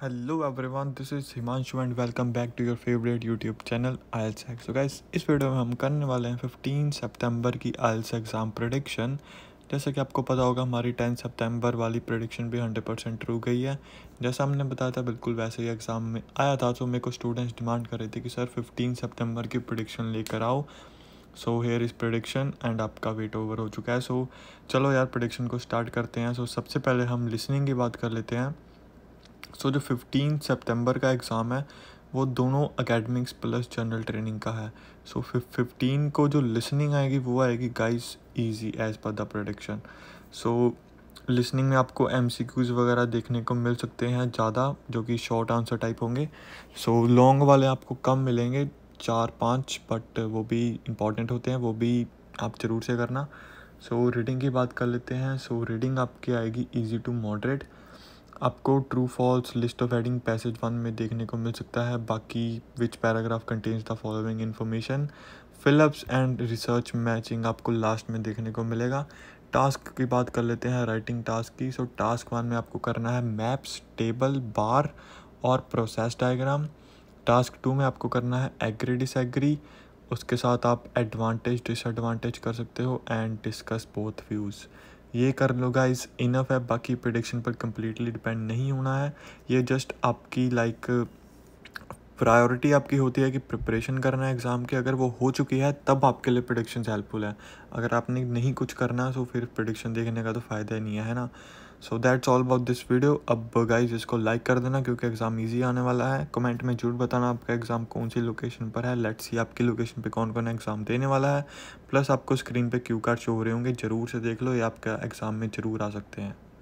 hello everyone this is Himanshu and welcome back to your favourite YouTube channel IELTS X guys इस video में हम करने वाले हैं 15 सितंबर की आयल्स एग्ज़ाम प्रोडिक्शन जैसा कि आपको पता होगा हमारी 10 सितंबर वाली प्रोडिक्शन भी 100 परसेंट ट्रू गई है जैसा हमने बताया था बिल्कुल वैसे ही एग्ज़ाम में आया था तो मेरे को स्टूडेंट्स डिमांड कर रहे थे कि सर फिफ्टीन सेप्टेम्बर की प्रोडिक्शन लेकर आओ so here is prediction and आपका वेट ओवर हो चुका है सो so, चलो यार प्रडिक्शन को स्टार्ट करते हैं सो so, सबसे पहले हम लिसनिंग की बात कर लेते हैं सो जो फिफ्टीन सितंबर का एग्ज़ाम है वो दोनों अकेडमिक्स प्लस जनरल ट्रेनिंग का है सो so, फिफ्टीन को जो लिसनिंग आएगी वो आएगी guys easy as per the prediction so listening में आपको एम वगैरह देखने को मिल सकते हैं ज़्यादा जो कि शॉर्ट आंसर टाइप होंगे सो so, लॉन्ग वाले आपको कम मिलेंगे चार पाँच बट वो भी इम्पॉर्टेंट होते हैं वो भी आप ज़रूर से करना सो so, रीडिंग की बात कर लेते हैं सो so, रीडिंग आपकी आएगी ईजी टू मॉडरेट आपको true false list of heading passage one में देखने को मिल सकता है बाकी which paragraph contains the following information fill ups and research matching आपको लास्ट में देखने को मिलेगा टास्क की बात कर लेते हैं राइटिंग टास्क की सो टास्क वन में आपको करना है मैप्स टेबल बार और प्रोसेस डायग्राम टास्क टू में आपको करना है एग्री डिसएग्री उसके साथ आप एडवांटेज डिसएडवांटेज कर सकते हो एंड डिस्कस बोथ व्यूज़ ये कर लो गाइस इनफ है बाकी प्रोडिक्शन पर कम्प्लीटली डिपेंड नहीं होना है ये जस्ट आपकी लाइक प्रायोरिटी आपकी होती है कि प्रिपरेशन करना है एग्ज़ाम की अगर वो हो चुकी है तब आपके लिए प्रडिक्शन हेल्पफुल है अगर आपने नहीं कुछ करना तो फिर प्रडिक्शन देखने का तो फ़ायदा ही नहीं है ना so that's all about this video अब गाइज इसको लाइक कर देना क्योंकि एग्ज़ाम ईजी आने वाला है कमेंट में जरूर बताना आपका एग्ज़ाम कौन सी लोकेशन पर है लेट्स सी आपकी लोकेशन पे कौन कौन एग्ज़ाम देने वाला है प्लस आपको स्क्रीन पे क्यू कार्ड शो हो रहे होंगे ज़रूर से देख लो ये आपका एग्ज़ाम में ज़रूर आ सकते हैं